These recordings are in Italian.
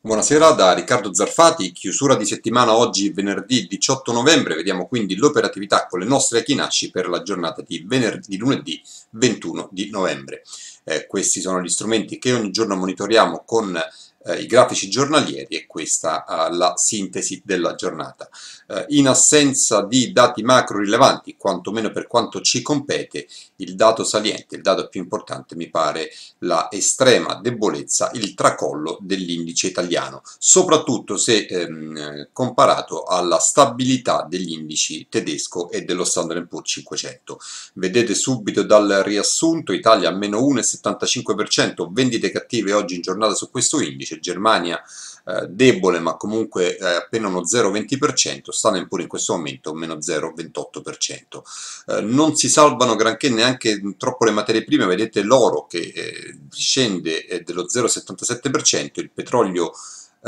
Buonasera da Riccardo Zarfati, chiusura di settimana oggi venerdì 18 novembre, vediamo quindi l'operatività con le nostre Akinashi per la giornata di, venerdì, di lunedì 21 di novembre. Eh, questi sono gli strumenti che ogni giorno monitoriamo con eh, i grafici giornalieri e questa uh, la sintesi della giornata. Uh, in assenza di dati macro rilevanti, quantomeno per quanto ci compete, il dato saliente, il dato più importante mi pare la estrema debolezza, il tracollo dell'indice italiano, soprattutto se ehm, comparato alla stabilità degli indici tedesco e dello Standard Poor's 500. Vedete subito dal riassunto Italia meno 75%, vendite cattive oggi in giornata su questo indice, Germania eh, debole ma comunque eh, appena uno 0,20%, Staten pure in questo momento meno 0,28%. Eh, non si salvano granché neanche troppo le materie prime, vedete l'oro che eh, scende eh, dello 0,77%, il petrolio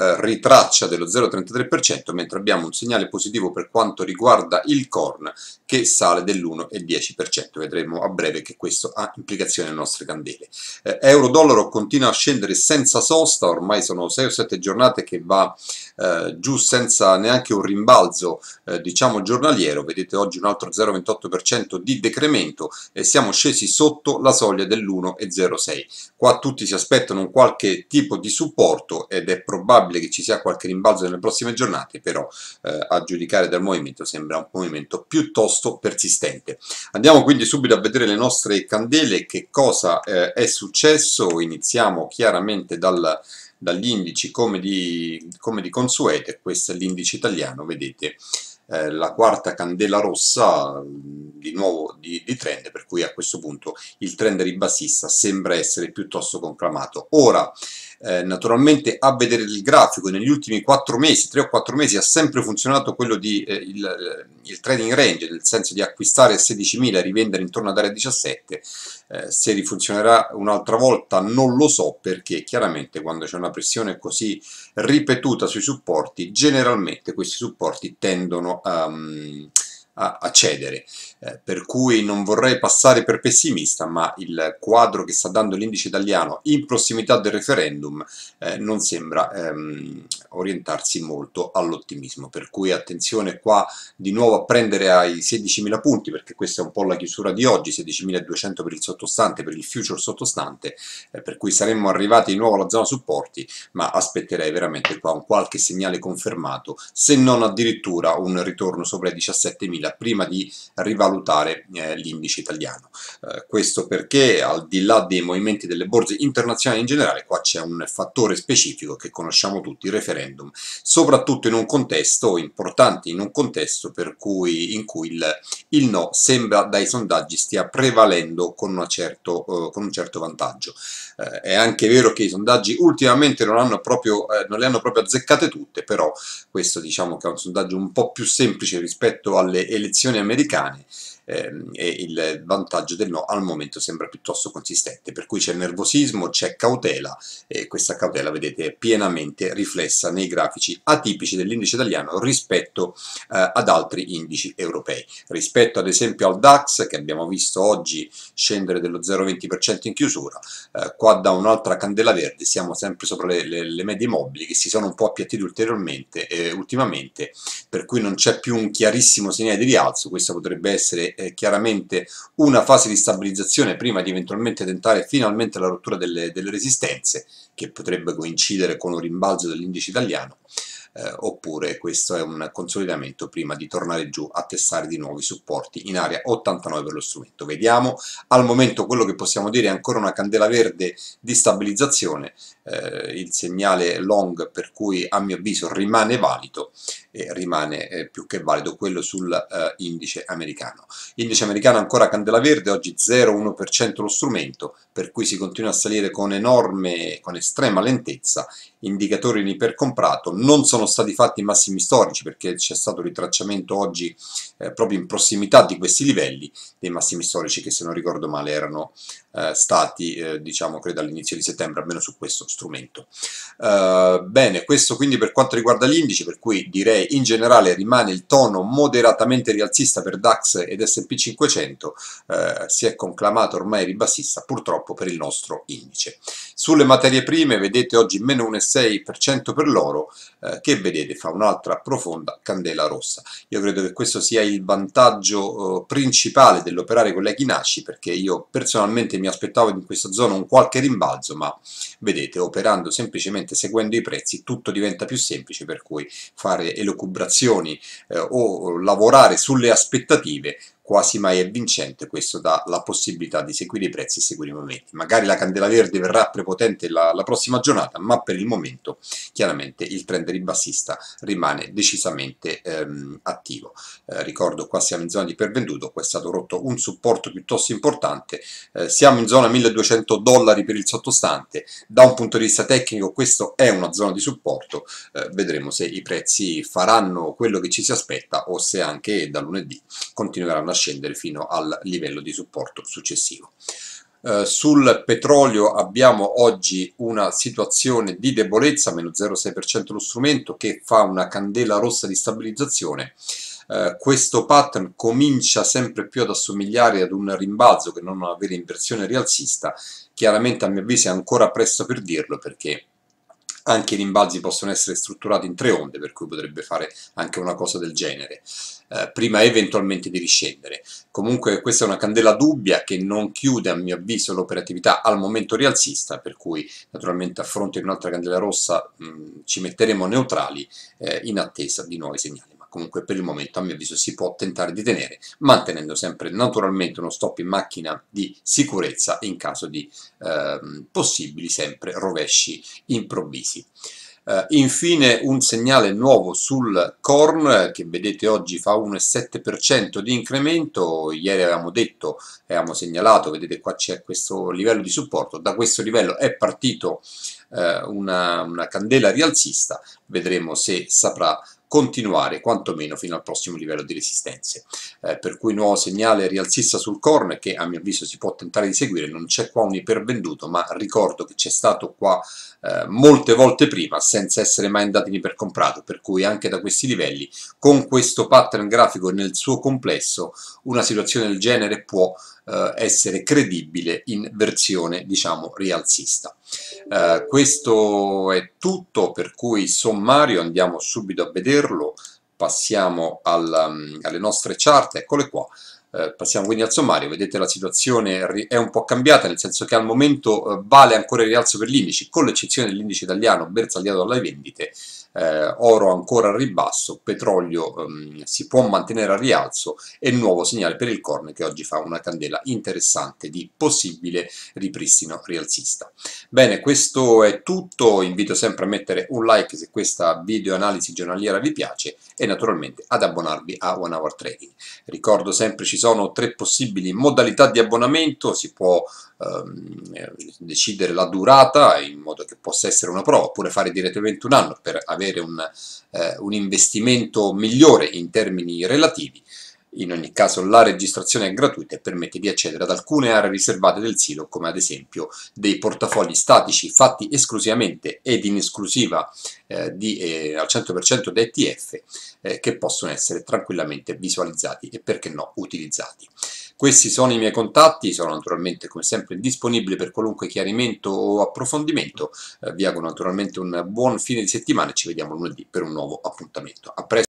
eh, ritraccia dello 0,33%, mentre abbiamo un segnale positivo per quanto riguarda il corn che sale dell'1,10%. Vedremo a breve che questo ha implicazioni alle nostre candele. Eh, Euro-dollaro continua a scendere senza sosta, ormai sono 6 o 7 giornate che va eh, giù senza neanche un rimbalzo eh, diciamo giornaliero, vedete oggi un altro 0,28% di decremento e siamo scesi sotto la soglia dell'1,06. Qua tutti si aspettano un qualche tipo di supporto ed è probabile probabile che ci sia qualche rimbalzo nelle prossime giornate, però eh, a giudicare dal movimento sembra un movimento piuttosto persistente. Andiamo quindi subito a vedere le nostre candele, che cosa eh, è successo, iniziamo chiaramente dal dagli indici come di, come di consueto, questo è l'indice italiano, vedete eh, la quarta candela rossa di nuovo di, di, trend, per cui a questo punto il trend ribassista sembra essere piuttosto conclamato. Ora, eh, naturalmente a vedere il grafico, negli ultimi 4 mesi, 3 o 4 mesi, ha sempre funzionato quello di eh, il, eh, il, trading range, nel senso di acquistare 16.000 e rivendere intorno ad area 17. Eh, se rifunzionerà un'altra volta non lo so, perché chiaramente quando c'è una pressione così ripetuta sui supporti, generalmente questi supporti tendono a... Um, a, a cedere. Eh, per cui non vorrei passare per pessimista, ma il quadro che sta dando l'indice italiano in prossimità del referendum eh, non sembra ehm, orientarsi molto all'ottimismo. Per cui attenzione qua di nuovo a prendere ai 16.000 punti, perché questa è un po' la chiusura di oggi, 16.200 per il sottostante, per il future sottostante, eh, per cui saremmo arrivati di nuovo alla zona supporti, ma aspetterei veramente qua un qualche segnale confermato, se non addirittura un ritorno sopra i 17.000 prima di rivalutare eh, l'indice italiano. Eh, questo perché al di là dei movimenti delle borse internazionali in generale, qua c'è un fattore specifico che conosciamo tutti, il referendum, soprattutto in un contesto importante, in un contesto cui, in cui il, il, no sembra dai sondaggi stia prevalendo con, certo, eh, con un certo vantaggio. Eh, è anche vero che i sondaggi ultimamente non, hanno proprio, eh, non le hanno proprio azzeccate tutte, però questo diciamo che è un sondaggio un po' più semplice rispetto alle elezioni americane ehm, e il vantaggio del no al momento sembra piuttosto consistente, per cui c'è nervosismo, c'è cautela e questa cautela vedete è pienamente riflessa nei grafici atipici dell'indice italiano rispetto eh, ad altri indici europei. Rispetto ad esempio al DAX che abbiamo visto oggi scendere dello 0,20% in chiusura, eh, qua da un'altra candela verde siamo sempre sopra le, le, le medie mobili che si sono un po' appiattite ulteriormente eh, ultimamente, per cui non c'è più un chiarissimo segnale di rialzo, questo potrebbe essere eh, chiaramente una fase di stabilizzazione prima di eventualmente tentare finalmente la rottura delle, delle resistenze, che potrebbe coincidere con un rimbalzo dell'indice italiano, eh, oppure questo è un consolidamento prima di tornare giù a testare di nuovi supporti in area 89 per lo strumento. Vediamo al momento quello che possiamo dire è ancora una candela verde di stabilizzazione, eh, il segnale long per cui a mio avviso rimane valido e rimane eh, più che valido quello sull'indice eh, americano. Indice americano ancora candela verde, oggi 0,1% lo strumento, per cui si continua a salire con enorme, con estrema lentezza, indicatori in ipercomprato, non sono stati fatti i massimi storici perché c'è stato ritracciamento oggi eh, proprio in prossimità di questi livelli, dei massimi storici che se non ricordo male erano eh, stati, eh, diciamo, credo all'inizio di settembre, almeno su questo strumento. Eh, bene, questo quindi per quanto riguarda l'indice, per cui direi in generale rimane il tono moderatamente rialzista per DAX ed S&P 500, eh, si è conclamato ormai ribassista purtroppo per il nostro indice. Sulle materie prime vedete oggi meno 1,6% per l'oro, eh, che vedete fa un'altra profonda candela rossa. Io credo che questo sia il vantaggio eh, principale dell'operare con le Ghinaci, perché io personalmente mi aspettavo in questa zona un qualche rimbalzo, ma vedete, operando semplicemente seguendo i prezzi, tutto diventa più semplice, per cui fare eloquenza lucubrazioni eh, o lavorare sulle aspettative quasi mai è vincente, questo dà la possibilità di seguire i prezzi e seguire i momenti. Magari la candela verde verrà prepotente la, la prossima giornata, ma per il momento chiaramente il trend ribassista rimane decisamente ehm, attivo. Eh, ricordo qua siamo in zona di pervenduto, qua è stato rotto un supporto piuttosto importante, eh, siamo in zona 1200 dollari per il sottostante, da un punto di vista tecnico questa è una zona di supporto, eh, vedremo se i prezzi faranno quello che ci si aspetta o se anche da lunedì continueranno a scendere fino al livello di supporto successivo. Uh, sul petrolio abbiamo oggi una situazione di debolezza, meno 0,6% lo strumento, che fa una candela rossa di stabilizzazione. Uh, questo pattern comincia sempre più ad assomigliare ad un rimbalzo che non una vera inversione rialzista. Chiaramente a mio avviso è ancora presto per dirlo perché anche i rimbalzi possono essere strutturati in tre onde, per cui potrebbe fare anche una cosa del genere. Eh, prima eventualmente di riscendere. Comunque questa è una candela dubbia che non chiude a mio avviso l'operatività al momento rialzista, per cui naturalmente a fronte di un'altra candela rossa mh, ci metteremo neutrali eh, in attesa di nuovi segnali comunque per il momento a mio avviso si può tentare di tenere, mantenendo sempre naturalmente uno stop in macchina di sicurezza in caso di eh, possibili sempre rovesci improvvisi. Uh, infine un segnale nuovo sul corn eh, che vedete oggi fa 1,7% di incremento, ieri avevamo detto, avevamo segnalato, vedete qua c'è questo livello di supporto, da questo livello è partito uh, una, una candela rialzista, vedremo se saprà continuare quantomeno fino al prossimo livello di resistenze. Eh, per cui nuovo segnale rialzista sul corner che a mio avviso si può tentare di seguire, non c'è qua un ipervenduto, ma ricordo che c'è stato qua eh, molte volte prima senza essere mai andato in ipercomprato, per cui anche da questi livelli, con questo pattern grafico nel suo complesso, una situazione del genere può eh, essere credibile in versione diciamo rialzista. Eh, questo è tutto, per cui sommario andiamo subito a vederlo, passiamo al, mm, alle nostre chart, eccole qua. Eh, passiamo quindi al sommario, vedete la situazione è un po' cambiata, nel senso che al momento eh, vale ancora il rialzo per l'indice, con l'eccezione dell'indice italiano bersagliato dalle vendite, eh, oro ancora a ribasso, petrolio ehm, si può mantenere a rialzo e nuovo segnale per il corn che oggi fa una candela interessante di possibile ripristino rialzista. Bene, questo è tutto, invito sempre a mettere un like se questa video analisi giornaliera vi piace e naturalmente ad abbonarvi a One Hour Trading. Ricordo sempre ci sono tre possibili modalità di abbonamento, si può ehm, decidere la durata in modo che possa essere una prova oppure fare direttamente un anno per avere avere un, eh, un investimento migliore in termini relativi. In ogni caso la registrazione è gratuita e permette di accedere ad alcune aree riservate del sito, come ad esempio dei portafogli statici fatti esclusivamente ed in esclusiva eh, di, eh, al 100% da ETF, eh, che possono essere tranquillamente visualizzati e perché no utilizzati. Questi sono i miei contatti, sono naturalmente come sempre disponibile per qualunque chiarimento o approfondimento. Eh, vi auguro naturalmente un buon fine di settimana e ci vediamo lunedì per un nuovo appuntamento. A presto!